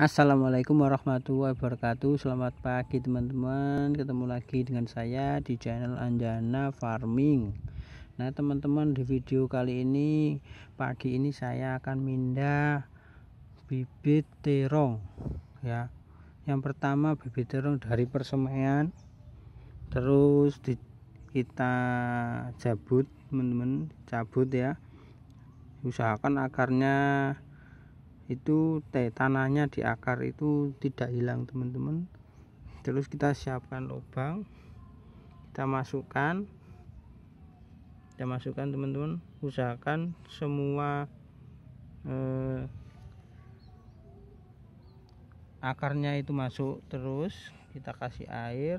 Assalamualaikum warahmatullahi wabarakatuh Selamat pagi teman-teman Ketemu lagi dengan saya di channel Anjana Farming Nah teman-teman di video kali ini Pagi ini saya akan mindah Bibit terong ya. Yang pertama bibit terong dari persemaian Terus di, kita cabut teman-teman Cabut ya Usahakan akarnya itu teh tanahnya di akar itu tidak hilang teman-teman terus kita siapkan lubang kita masukkan kita masukkan teman-teman usahakan semua eh, akarnya itu masuk terus kita kasih air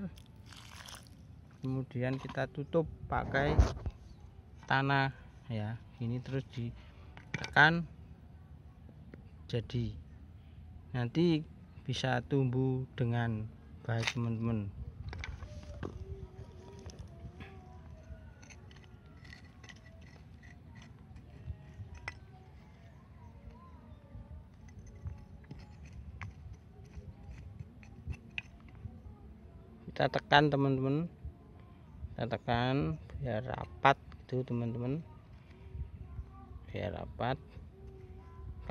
kemudian kita tutup pakai tanah ya ini terus ditekan jadi nanti bisa tumbuh dengan baik teman-teman kita tekan teman-teman kita tekan biar rapat itu teman-teman biar rapat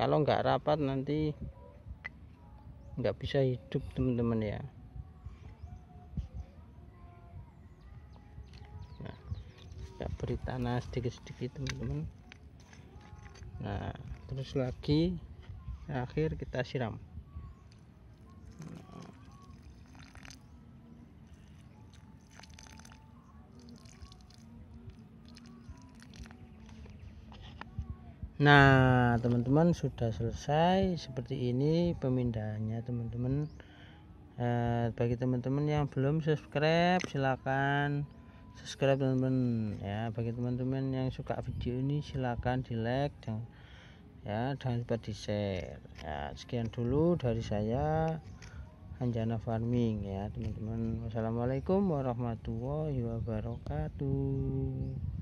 kalau nggak rapat nanti nggak bisa hidup teman-teman ya nah, beri tanah sedikit-sedikit teman-teman nah terus lagi akhir kita siram nah teman-teman sudah selesai seperti ini pemindahannya teman-teman eh, bagi teman-teman yang belum subscribe silakan subscribe teman-teman ya bagi teman-teman yang suka video ini silakan di like dan ya jangan lupa di share ya, sekian dulu dari saya Anjana Farming ya teman-teman Wassalamualaikum warahmatullahi wabarakatuh